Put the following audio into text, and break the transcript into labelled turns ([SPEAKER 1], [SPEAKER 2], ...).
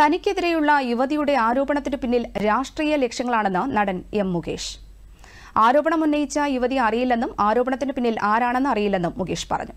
[SPEAKER 1] തനിക്കെതിരെയുള്ള യുവതിയുടെ ആരോപണത്തിനു പിന്നിൽ രാഷ്ട്രീയ ലക്ഷ്യങ്ങളാണെന്ന് നടൻ എം മുകേഷ് ആരോപണം ഉന്നയിച്ച യുവതി അറിയില്ലെന്നും ആരോപണത്തിന് പിന്നിൽ ആരാണെന്ന് അറിയില്ലെന്നും മുകേഷ് പറഞ്ഞു